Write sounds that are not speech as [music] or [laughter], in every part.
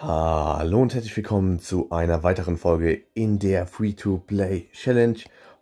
Hallo und herzlich willkommen zu einer weiteren Folge in der Free-to-Play Challenge.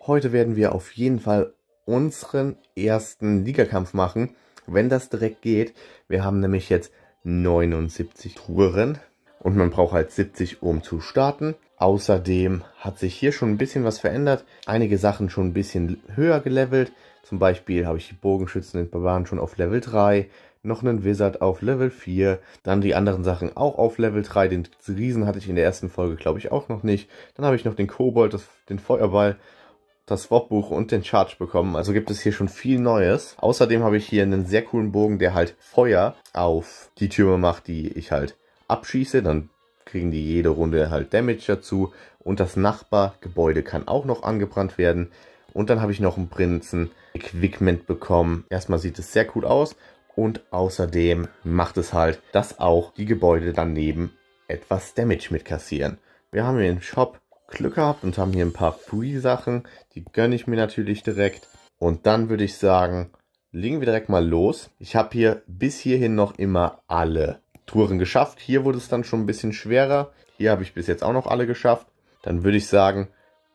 Heute werden wir auf jeden Fall unseren ersten Ligakampf machen, wenn das direkt geht. Wir haben nämlich jetzt 79 Touren und man braucht halt 70, um zu starten. Außerdem hat sich hier schon ein bisschen was verändert. Einige Sachen schon ein bisschen höher gelevelt. Zum Beispiel habe ich die Bogenschützen in Barbaren schon auf Level 3 noch einen Wizard auf Level 4, dann die anderen Sachen auch auf Level 3. Den Riesen hatte ich in der ersten Folge, glaube ich, auch noch nicht. Dann habe ich noch den Kobold, das, den Feuerball, das swap und den Charge bekommen. Also gibt es hier schon viel Neues. Außerdem habe ich hier einen sehr coolen Bogen, der halt Feuer auf die Türme macht, die ich halt abschieße. Dann kriegen die jede Runde halt Damage dazu. Und das Nachbargebäude kann auch noch angebrannt werden. Und dann habe ich noch einen Prinzen Equipment bekommen. Erstmal sieht es sehr cool aus. Und außerdem macht es halt, dass auch die Gebäude daneben etwas Damage mitkassieren. Wir haben hier im Shop Glück gehabt und haben hier ein paar Free-Sachen. Die gönne ich mir natürlich direkt. Und dann würde ich sagen, legen wir direkt mal los. Ich habe hier bis hierhin noch immer alle Touren geschafft. Hier wurde es dann schon ein bisschen schwerer. Hier habe ich bis jetzt auch noch alle geschafft. Dann würde ich sagen,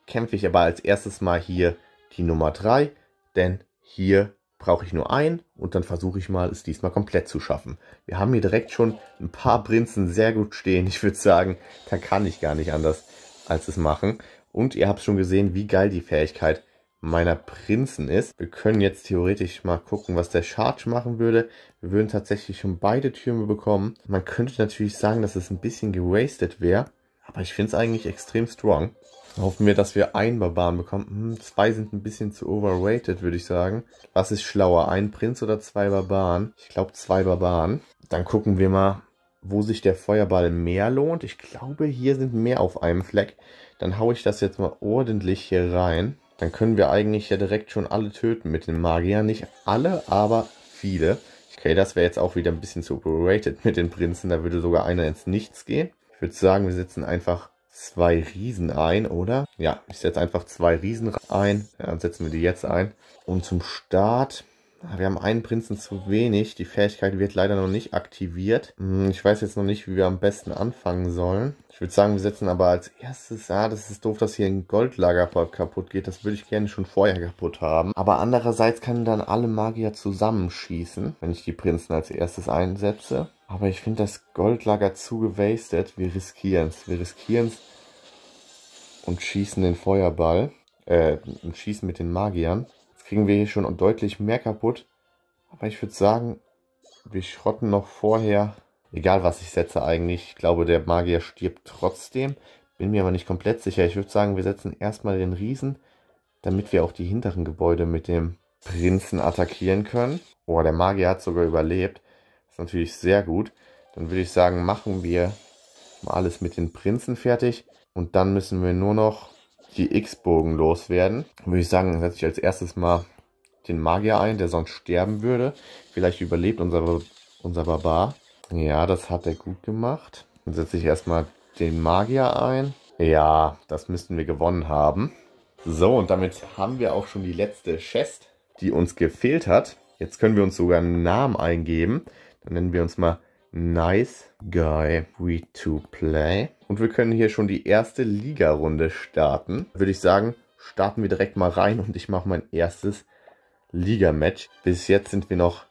kämpfe ich aber als erstes mal hier die Nummer 3. Denn hier brauche ich nur ein und dann versuche ich mal, es diesmal komplett zu schaffen. Wir haben hier direkt schon ein paar Prinzen sehr gut stehen. Ich würde sagen, da kann ich gar nicht anders als es machen. Und ihr habt schon gesehen, wie geil die Fähigkeit meiner Prinzen ist. Wir können jetzt theoretisch mal gucken, was der Charge machen würde. Wir würden tatsächlich schon beide Türme bekommen. Man könnte natürlich sagen, dass es ein bisschen gewastet wäre, aber ich finde es eigentlich extrem strong. Hoffen wir, dass wir einen Barbaren bekommen. Hm, zwei sind ein bisschen zu overrated, würde ich sagen. Was ist schlauer, ein Prinz oder zwei Barbaren? Ich glaube, zwei Barbaren. Dann gucken wir mal, wo sich der Feuerball mehr lohnt. Ich glaube, hier sind mehr auf einem Fleck. Dann haue ich das jetzt mal ordentlich hier rein. Dann können wir eigentlich ja direkt schon alle töten mit den Magiern. Nicht alle, aber viele. Okay, das wäre jetzt auch wieder ein bisschen zu overrated mit den Prinzen. Da würde sogar einer ins Nichts gehen. Ich würde sagen, wir setzen einfach zwei Riesen ein, oder? Ja, ich setze einfach zwei Riesen ein. Ja, dann setzen wir die jetzt ein. Und zum Start ah, wir haben einen Prinzen zu wenig. Die Fähigkeit wird leider noch nicht aktiviert. Hm, ich weiß jetzt noch nicht, wie wir am besten anfangen sollen. Ich würde sagen, wir setzen aber als erstes... Ah, das ist doof, dass hier ein Goldlager kaputt geht. Das würde ich gerne schon vorher kaputt haben. Aber andererseits können dann alle Magier zusammenschießen, wenn ich die Prinzen als erstes einsetze. Aber ich finde das Goldlager zu gewastet. Wir riskieren es. Wir riskieren es und schießen den Feuerball. Äh, und schießen mit den Magiern. Jetzt kriegen wir hier schon deutlich mehr kaputt. Aber ich würde sagen, wir schrotten noch vorher. Egal, was ich setze eigentlich. Ich glaube, der Magier stirbt trotzdem. Bin mir aber nicht komplett sicher. Ich würde sagen, wir setzen erstmal den Riesen, damit wir auch die hinteren Gebäude mit dem Prinzen attackieren können. Oh, der Magier hat sogar überlebt. Ist natürlich sehr gut. Dann würde ich sagen, machen wir mal alles mit den Prinzen fertig. Und dann müssen wir nur noch die X-Bogen loswerden. Dann würde ich sagen, setze ich als erstes mal den Magier ein, der sonst sterben würde. Vielleicht überlebt unser, unser Barbar. Ja, das hat er gut gemacht. Dann setze ich erstmal den Magier ein. Ja, das müssten wir gewonnen haben. So, und damit haben wir auch schon die letzte Chest, die uns gefehlt hat. Jetzt können wir uns sogar einen Namen eingeben. Dann nennen wir uns mal Nice Guy we To play Und wir können hier schon die erste Liga-Runde starten. Würde ich sagen, starten wir direkt mal rein und ich mache mein erstes Liga-Match. Bis jetzt sind wir noch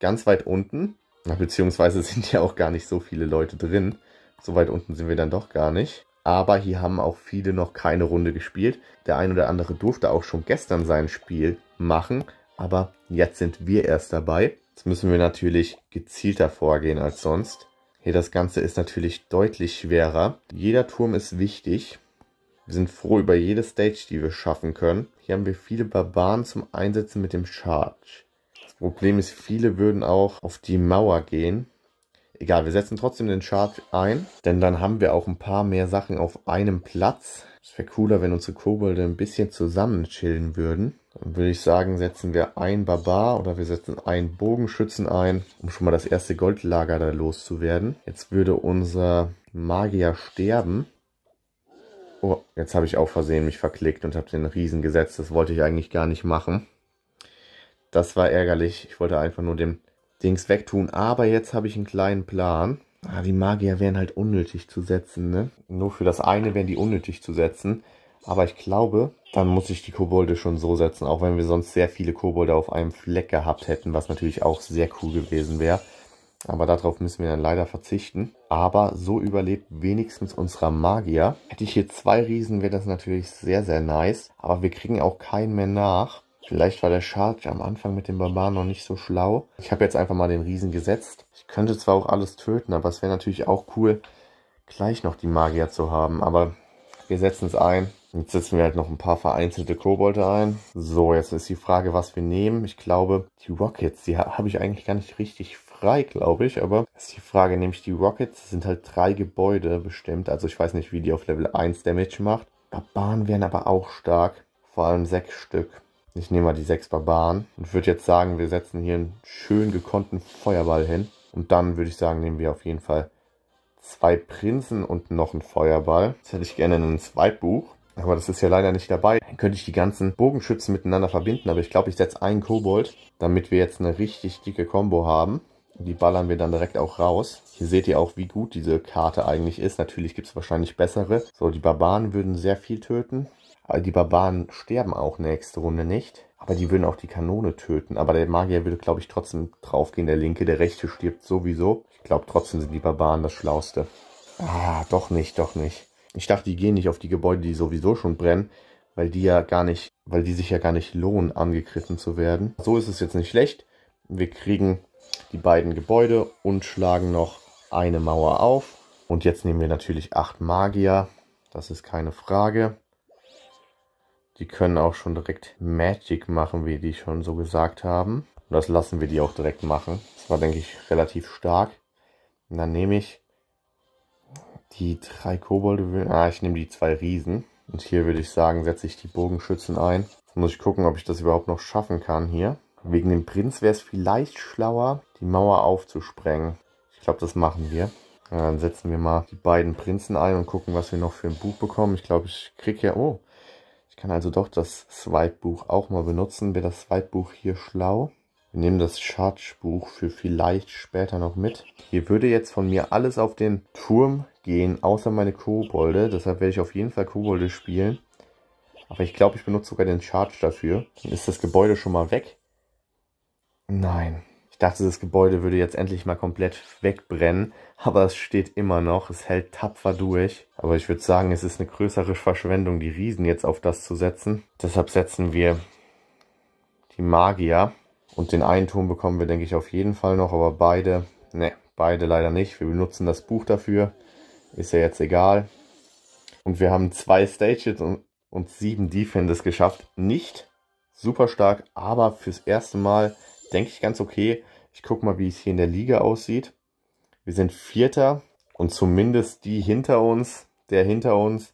ganz weit unten. Beziehungsweise [laughs] sind ja auch gar nicht so viele Leute drin. So weit unten sind wir dann doch gar nicht. Aber hier haben auch viele noch keine Runde gespielt. Der ein oder andere durfte auch schon gestern sein Spiel machen aber jetzt sind wir erst dabei. Jetzt müssen wir natürlich gezielter vorgehen als sonst. Hier das Ganze ist natürlich deutlich schwerer. Jeder Turm ist wichtig. Wir sind froh über jede Stage, die wir schaffen können. Hier haben wir viele Barbaren zum Einsetzen mit dem Charge. Das Problem ist, viele würden auch auf die Mauer gehen. Egal, wir setzen trotzdem den Charge ein, denn dann haben wir auch ein paar mehr Sachen auf einem Platz. Es wäre cooler, wenn unsere Kobolde ein bisschen zusammen chillen würden. Dann würde ich sagen, setzen wir ein Barbar oder wir setzen einen Bogenschützen ein, um schon mal das erste Goldlager da loszuwerden. Jetzt würde unser Magier sterben. Oh, jetzt habe ich auch versehen mich verklickt und habe den Riesen gesetzt. Das wollte ich eigentlich gar nicht machen. Das war ärgerlich. Ich wollte einfach nur dem Dings wegtun. Aber jetzt habe ich einen kleinen Plan. Ah, die Magier wären halt unnötig zu setzen, ne? Nur für das eine wären die unnötig zu setzen. Aber ich glaube, dann muss ich die Kobolde schon so setzen, auch wenn wir sonst sehr viele Kobolde auf einem Fleck gehabt hätten, was natürlich auch sehr cool gewesen wäre. Aber darauf müssen wir dann leider verzichten. Aber so überlebt wenigstens unserer Magier. Hätte ich hier zwei Riesen, wäre das natürlich sehr, sehr nice. Aber wir kriegen auch keinen mehr nach. Vielleicht war der Charge am Anfang mit dem Barbaren noch nicht so schlau. Ich habe jetzt einfach mal den Riesen gesetzt. Ich könnte zwar auch alles töten, aber es wäre natürlich auch cool, gleich noch die Magier zu haben. Aber wir setzen es ein. Jetzt setzen wir halt noch ein paar vereinzelte Kobolte ein. So, jetzt ist die Frage, was wir nehmen. Ich glaube, die Rockets, die habe ich eigentlich gar nicht richtig frei, glaube ich. Aber ist die Frage, nämlich die Rockets sind halt drei Gebäude bestimmt. Also ich weiß nicht, wie die auf Level 1 Damage macht. Barbaren wären aber auch stark. Vor allem sechs Stück. Ich nehme mal die sechs Barbaren und würde jetzt sagen, wir setzen hier einen schön gekonnten Feuerball hin. Und dann würde ich sagen, nehmen wir auf jeden Fall zwei Prinzen und noch einen Feuerball. Jetzt hätte ich gerne ein Zweitbuch. Aber das ist ja leider nicht dabei. Dann könnte ich die ganzen Bogenschützen miteinander verbinden, aber ich glaube, ich setze einen Kobold, damit wir jetzt eine richtig dicke Combo haben. Die ballern wir dann direkt auch raus. Hier seht ihr auch, wie gut diese Karte eigentlich ist. Natürlich gibt es wahrscheinlich bessere. So, die Barbaren würden sehr viel töten. Aber die Barbaren sterben auch nächste Runde nicht. Aber die würden auch die Kanone töten. Aber der Magier würde, glaube ich, trotzdem draufgehen. Der linke, der rechte stirbt sowieso. Ich glaube, trotzdem sind die Barbaren das Schlauste. Ah, doch nicht, doch nicht. Ich dachte, die gehen nicht auf die Gebäude, die sowieso schon brennen, weil die ja gar nicht, weil die sich ja gar nicht lohnen, angegriffen zu werden. So ist es jetzt nicht schlecht. Wir kriegen die beiden Gebäude und schlagen noch eine Mauer auf. Und jetzt nehmen wir natürlich acht Magier. Das ist keine Frage. Die können auch schon direkt Magic machen, wie die schon so gesagt haben. Und das lassen wir die auch direkt machen. Das war, denke ich, relativ stark. Und dann nehme ich die drei Kobolde Ah, ich nehme die zwei Riesen. Und hier würde ich sagen, setze ich die Bogenschützen ein. muss ich gucken, ob ich das überhaupt noch schaffen kann hier. Wegen dem Prinz wäre es vielleicht schlauer, die Mauer aufzusprengen. Ich glaube, das machen wir. dann setzen wir mal die beiden Prinzen ein und gucken, was wir noch für ein Buch bekommen. Ich glaube, ich kriege ja... Oh, ich kann also doch das Swipe-Buch auch mal benutzen. Wäre das Swipe-Buch hier schlau? Wir nehmen das Chartbuch für vielleicht später noch mit. Hier würde jetzt von mir alles auf den Turm gehen, außer meine Kobolde. Deshalb werde ich auf jeden Fall Kobolde spielen. Aber ich glaube, ich benutze sogar den Charge dafür. Dann ist das Gebäude schon mal weg. Nein. Ich dachte, das Gebäude würde jetzt endlich mal komplett wegbrennen, aber es steht immer noch, es hält tapfer durch. Aber ich würde sagen, es ist eine größere Verschwendung, die Riesen jetzt auf das zu setzen. Deshalb setzen wir die Magier und den einen Turm bekommen wir, denke ich, auf jeden Fall noch, aber beide, ne, beide leider nicht. Wir benutzen das Buch dafür, ist ja jetzt egal. Und wir haben zwei Stages und, und sieben Defenders geschafft. Nicht super stark, aber fürs erste Mal denke ich ganz okay. Ich gucke mal, wie es hier in der Liga aussieht. Wir sind Vierter und zumindest die hinter uns, der hinter uns,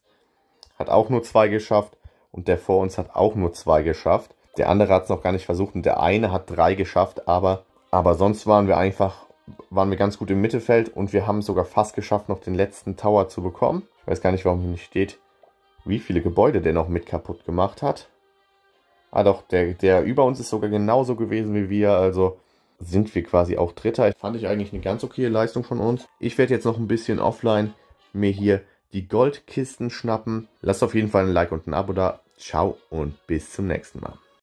hat auch nur zwei geschafft und der vor uns hat auch nur zwei geschafft. Der andere hat es noch gar nicht versucht und der eine hat drei geschafft, aber, aber sonst waren wir einfach, waren wir ganz gut im Mittelfeld und wir haben es sogar fast geschafft, noch den letzten Tower zu bekommen. Ich weiß gar nicht, warum hier nicht steht, wie viele Gebäude der noch mit kaputt gemacht hat. Ah doch, der, der über uns ist sogar genauso gewesen wie wir, also sind wir quasi auch Dritter. Fand ich eigentlich eine ganz okaye Leistung von uns. Ich werde jetzt noch ein bisschen offline mir hier die Goldkisten schnappen. Lasst auf jeden Fall ein Like und ein Abo da. Ciao und bis zum nächsten Mal.